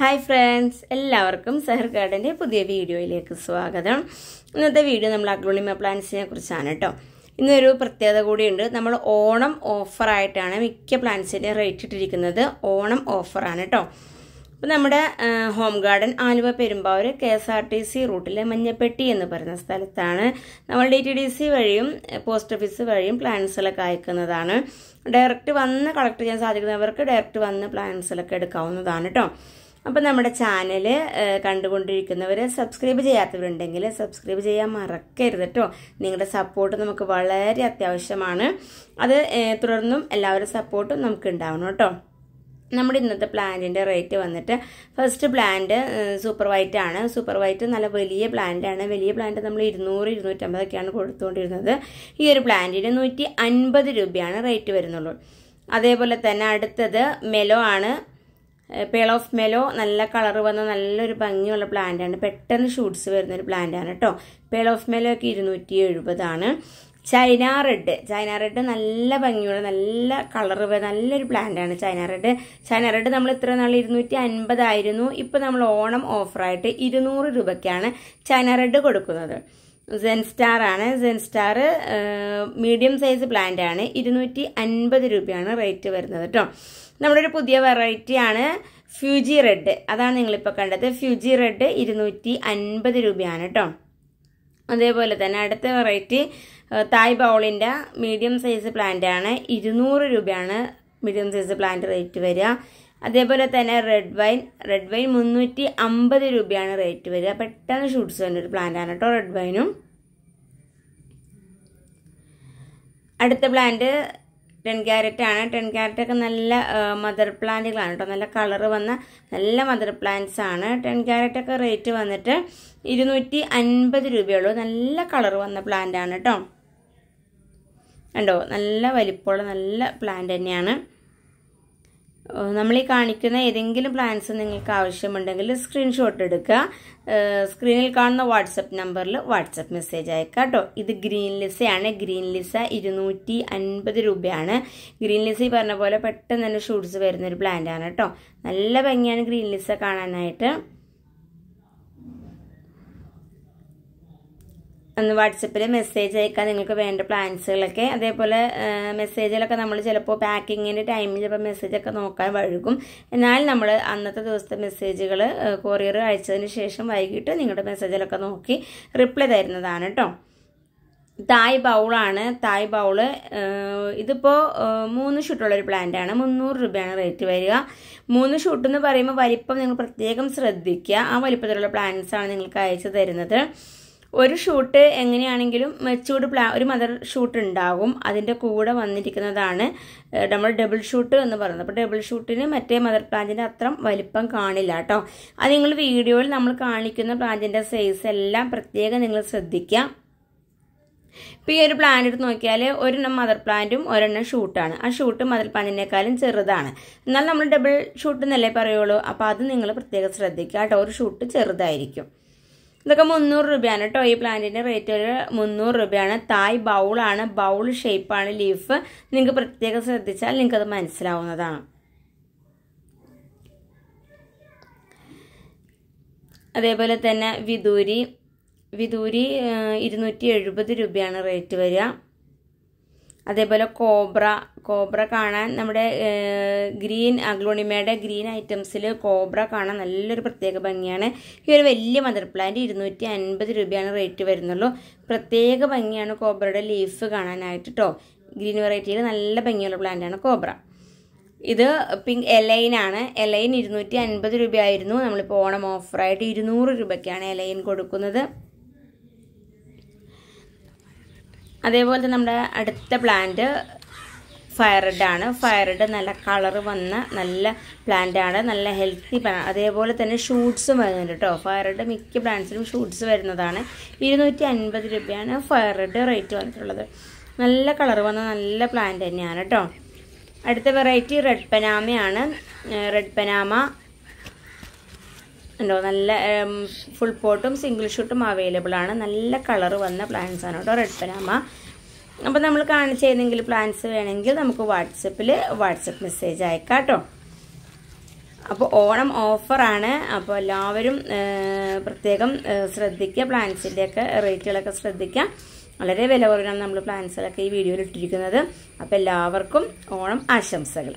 hi friends എല്ലാവർക്കും സെഹർ ഗാർഡൻ്റെ പുതിയ വീഡിയോയിലേക്ക് സ്വാഗതം ഇന്നത്തെ വീഡിയോ നമ്മൾ അഗ്രോണിമ പ്ലാന്റ്സിനെ കുറിച്ചാണ് കേട്ടോ ഇന്നൊരു പ്രത്യേകത കൂടിയുണ്ട് നമ്മൾ ഓണം ഓഫറായിട്ടാണ് മിക്ക പ്ലാന്റ്സിൻ്റെ റേറ്റ് ഇട്ടിരിക്കുന്നത് ഓണം ഓഫറാണ് കേട്ടോ അപ്പോൾ നമ്മുടെ home garden Aluva Perumbavoor K S R T C റൂട്ടിലെ മഞ്ഞപ്പെട്ടി എന്ന് പറയുന്ന സ്ഥലത്താണ് നമ്മൾ ഡി ടി ഡി സി വഴിയും പോസ്റ്റ് ഓഫീസ് വഴിയും പ്ലാന്റ്സിലൊക്കെ അയക്കുന്നതാണ് ഡയറക്റ്റ് വന്ന് കളക്ട് ചെയ്യാൻ സാധിക്കുന്നവർക്ക് ഡയറക്റ്റ് വന്ന് പ്ലാന്റ്സിലൊക്കെ എടുക്കാവുന്നതാണ് കേട്ടോ അപ്പം നമ്മുടെ ചാനൽ കണ്ടുകൊണ്ടിരിക്കുന്നവർ സബ്സ്ക്രൈബ് ചെയ്യാത്തവരുണ്ടെങ്കിൽ സബ്സ്ക്രൈബ് ചെയ്യാൻ മറക്കരുത് കേട്ടോ നിങ്ങളുടെ സപ്പോർട്ട് നമുക്ക് വളരെ അത്യാവശ്യമാണ് അത് തുടർന്നും എല്ലാവരും സപ്പോർട്ടും നമുക്ക് ഉണ്ടാവണം കേട്ടോ നമ്മുടെ ഇന്നത്തെ പ്ലാന്റിൻ്റെ റേറ്റ് വന്നിട്ട് ഫസ്റ്റ് പ്ലാന്റ് സൂപ്പർ വൈറ്റ് ആണ് സൂപ്പർ വൈറ്റ് നല്ല വലിയ പ്ലാന്റാണ് വലിയ പ്ലാന്റ് നമ്മൾ ഇരുന്നൂറ് ഇരുന്നൂറ്റമ്പതൊക്കെയാണ് കൊടുത്തുകൊണ്ടിരുന്നത് ഈ ഒരു പ്ലാന്റിന് നൂറ്റി അൻപത് രൂപയാണ് റേറ്റ് വരുന്നുള്ളൂ അതേപോലെ തന്നെ അടുത്തത് മെലോ ആണ് പേൾ ഓഫ് മെലോ നല്ല കളർ വന്ന നല്ലൊരു ഭംഗിയുള്ള പ്ലാന്റാണ് പെട്ടെന്ന് ഷൂട്ട്സ് വരുന്നൊരു പ്ലാന്റാണ് കേട്ടോ പേൾ ഓഫ് മെലോ ഒക്കെ ഇരുന്നൂറ്റി എഴുപതാണ് ചൈന റെഡ് ചൈന റെഡ് നല്ല ഭംഗിയുള്ള നല്ല കളർ നല്ലൊരു പ്ലാന്റാണ് ചൈന റെഡ് ചൈന റെഡ് നമ്മൾ ഇത്ര നാൾ ഇരുന്നൂറ്റി അൻപതായിരുന്നു ഇപ്പം നമ്മൾ ഓണം ഓഫറായിട്ട് ഇരുന്നൂറ് രൂപയ്ക്കാണ് ചൈന റെഡ് കൊടുക്കുന്നത് സെൻ സ്റ്റാർ ആണ് Zen star medium size plant ആണ് ഇരുന്നൂറ്റി അൻപത് രൂപയാണ് റേറ്റ് വരുന്നത് കേട്ടോ നമ്മുടെ ഒരു പുതിയ വെറൈറ്റിയാണ് ഫ്യൂജി റെഡ് അതാണ് നിങ്ങളിപ്പോൾ കണ്ടത് ഫ്യൂജി റെഡ് ഇരുന്നൂറ്റി അൻപത് രൂപയാണ് കേട്ടോ അതേപോലെ തന്നെ അടുത്ത വെറൈറ്റി തായ് ബൗളിൻ്റെ മീഡിയം സൈസ് പ്ലാന്റ് ആണ് ഇരുന്നൂറ് രൂപയാണ് മീഡിയം സൈസ് പ്ലാന്റ് റേറ്റ് വരിക അതേപോലെ തന്നെ റെഡ് വൈൻ റെഡ് വൈൻ മുന്നൂറ്റി അമ്പത് രൂപയാണ് റേറ്റ് വരിക പെട്ടെന്ന് ഷൂട്ട്സ് വരുന്ന ഒരു പ്ലാന്റ് ആണ് കേട്ടോ റെഡ് വൈനും അടുത്ത പ്ലാന്റ് ടെൻ ക്യാരറ്റ് ആണ് ടെൻ ക്യാരറ്റ് ഒക്കെ നല്ല മദർ പ്ലാന്റുകളാണ് കേട്ടോ നല്ല കളർ വന്ന നല്ല മദർ പ്ലാന്റ്സ് ആണ് ടെൻ ക്യാരറ്റ് ഒക്കെ റേറ്റ് വന്നിട്ട് ഇരുന്നൂറ്റി അൻപത് രൂപയുള്ളൂ നല്ല കളർ വന്ന പ്ലാന്റ് ആണ് കേട്ടോ കണ്ടോ നല്ല വലിപ്പമുള്ള നല്ല പ്ലാന്റ് തന്നെയാണ് നമ്മൾ ഈ കാണിക്കുന്ന ഏതെങ്കിലും പ്ലാൻസ് നിങ്ങൾക്ക് ആവശ്യമുണ്ടെങ്കിൽ സ്ക്രീൻഷോട്ട് എടുക്കുക സ്ക്രീനിൽ കാണുന്ന വാട്സപ്പ് നമ്പറിൽ വാട്സപ്പ് മെസ്സേജ് അയക്കുക കേട്ടോ ഇത് ഗ്രീൻ ലിസയാണ് ഗ്രീൻ ലിസ ഇരുന്നൂറ്റി അൻപത് രൂപയാണ് ഗ്രീൻ ലിസ ഈ പറഞ്ഞ പോലെ പെട്ടെന്ന് തന്നെ ഷൂട്ട്സ് വരുന്നൊരു പ്ലാന്റ് ആണ് കേട്ടോ നല്ല ഭംഗിയാണ് ഗ്രീൻ ലിസ കാണാനായിട്ട് ഒന്ന് വാട്സപ്പിൽ മെസ്സേജ് അയക്കാൻ നിങ്ങൾക്ക് വേണ്ട പ്ലാൻസുകളൊക്കെ അതേപോലെ മെസ്സേജിലൊക്കെ നമ്മൾ ചിലപ്പോൾ പാക്കിങ്ങിൻ്റെ ടൈമിൽ ചിലപ്പോൾ മെസ്സേജൊക്കെ നോക്കാൻ വഴുകും എന്നാൽ നമ്മൾ അന്നത്തെ ദിവസത്തെ മെസ്സേജുകൾ കൊറിയർ അയച്ചതിന് ശേഷം വൈകിട്ട് നിങ്ങളുടെ മെസ്സേജിലൊക്കെ നോക്കി റിപ്ലൈ തരുന്നതാണ് കേട്ടോ തായ് ബൗളാണ് തായ് ബൗള് ഇതിപ്പോൾ മൂന്ന് ഷൂട്ടുള്ളൊരു പ്ലാന്റാണ് മുന്നൂറ് രൂപയാണ് റേറ്റ് വരിക മൂന്ന് ഷൂട്ട് എന്ന് പറയുമ്പോൾ വലിപ്പം നിങ്ങൾ പ്രത്യേകം ശ്രദ്ധിക്കുക ആ വലിപ്പത്തിലുള്ള പ്ലാന്റ്സാണ് നിങ്ങൾക്ക് അയച്ചു തരുന്നത് ഒരു ഷൂട്ട് എങ്ങനെയാണെങ്കിലും മെച്ചൂർഡ് പ്ലാ ഒരു മദർ ഷൂട്ട് ഉണ്ടാകും അതിൻ്റെ കൂടെ വന്നിരിക്കുന്നതാണ് നമ്മൾ ഡബിൾ ഷൂട്ട് എന്ന് പറയുന്നത് അപ്പോൾ ഡബിൾ ഷൂട്ടിന് മറ്റേ മദർ പ്ലാന്റിൻ്റെ അത്ര വലിപ്പം കാണില്ല കേട്ടോ അത് നിങ്ങൾ വീഡിയോയിൽ നമ്മൾ കാണിക്കുന്ന പ്ലാന്റിൻ്റെ സൈസ് എല്ലാം പ്രത്യേകം നിങ്ങൾ ശ്രദ്ധിക്കുക ഇപ്പം ഈ ഒരു പ്ലാന്റ് എടുത്ത് നോക്കിയാൽ ഒരെണ്ണം മദർ പ്ലാന്റും ഒരെണ്ണം ഷൂട്ടാണ് ആ ഷൂട്ട് മദർ പ്ലാന്റിനേക്കാളും ചെറുതാണ് എന്നാൽ നമ്മൾ ഡബിൾ ഷൂട്ട് എന്നല്ലേ പറയുള്ളൂ അപ്പോൾ അത് നിങ്ങൾ പ്രത്യേകം ശ്രദ്ധിക്കുക കേട്ടോ ഒരു ഷൂട്ട് ചെറുതായിരിക്കും ഇതൊക്കെ മുന്നൂറ് രൂപയാണ് കേട്ടോ ഈ പ്ലാന്റിൻ്റെ റേറ്റ് ഒരു മുന്നൂറ് രൂപയാണ് തായ് ബൗളാണ് ബൗൾ ഷേപ്പാണ് ലീഫ് നിങ്ങൾക്ക് പ്രത്യേകം ശ്രദ്ധിച്ചാൽ നിങ്ങൾക്കത് മനസ്സിലാവുന്നതാണ് അതേപോലെ തന്നെ വിദൂരി വിദൂരി ഇരുന്നൂറ്റി എഴുപത് രൂപയാണ് റേറ്റ് വരിക അതേപോലെ കോബ്ര കോബ്ര കാണാൻ നമ്മുടെ ഗ്രീൻ അഗ്ലോണിമയുടെ ഗ്രീൻ ഐറ്റംസിൽ കോബ്ര കാണാൻ നല്ലൊരു പ്രത്യേക ഭംഗിയാണ് ഈ ഒരു വലിയ മദർ പ്ലാന്റ് ഇരുന്നൂറ്റി അൻപത് രൂപയാണ് റേറ്റ് വരുന്നുള്ളൂ പ്രത്യേക ഭംഗിയാണ് കോബ്രയുടെ ലീഫ് കാണാനായിട്ട് കേട്ടോ ഗ്രീൻ വെറൈറ്റിയിൽ നല്ല ഭംഗിയുള്ള പ്ലാന്റാണ് കോബ്ര ഇത് പിങ്ക് എലൈനാണ് എലൈൻ ഇരുന്നൂറ്റി അൻപത് രൂപയായിരുന്നു നമ്മളിപ്പോൾ ഓണം ഓഫറായിട്ട് ഇരുന്നൂറ് രൂപയ്ക്കാണ് എലൈൻ കൊടുക്കുന്നത് അതേപോലെ തന്നെ നമ്മുടെ അടുത്ത പ്ലാന്റ് ഫയർഡ് ആണ് ഫയർഡ് നല്ല കളർ വന്ന നല്ല പ്ലാന്റ് ആണ് നല്ല ഹെൽത്തി പ്ലാൻ അതേപോലെ തന്നെ ഷൂട്ട്സും വരുന്നുണ്ട് കേട്ടോ ഫയർഡ് മിക്ക പ്ലാന്റ്സിനും ഷൂട്ട്സ് വരുന്നതാണ് ഇരുന്നൂറ്റി അൻപത് രൂപയാണ് ഫയർഡ് റേറ്റ് വന്നിട്ടുള്ളത് നല്ല കളർ വന്ന നല്ല പ്ലാന്റ് തന്നെയാണ് കേട്ടോ അടുത്ത വെറൈറ്റി റെഡ് പനാമയാണ് റെഡ് പനാമ ഉണ്ടോ നല്ല ഫുൾ പോട്ടും സിംഗിൾ ഷൂട്ടും അവൈലബിൾ ആണ് നല്ല കളർ വന്ന പ്ലാന്റ്സ് ആണ് കേട്ടോ റെഡ് പനാമ അപ്പോൾ നമ്മൾ കാണിച്ച ഏതെങ്കിലും പ്ലാന്റ്സ് വേണമെങ്കിൽ നമുക്ക് വാട്സപ്പിൽ വാട്സപ്പ് മെസ്സേജ് അയക്കാം കേട്ടോ അപ്പോൾ ഓണം ഓഫറാണ് അപ്പോൾ എല്ലാവരും പ്രത്യേകം ശ്രദ്ധിക്കുക പ്ലാന്റ്സിൻ്റെയൊക്കെ റേറ്റുകളൊക്കെ ശ്രദ്ധിക്കുക വളരെ വില കുറവിലാണ് നമ്മൾ പ്ലാന്റ്സുകളൊക്കെ ഈ വീഡിയോയിൽ ഇട്ടിരിക്കുന്നത് അപ്പോൾ എല്ലാവർക്കും ഓണം ആശംസകൾ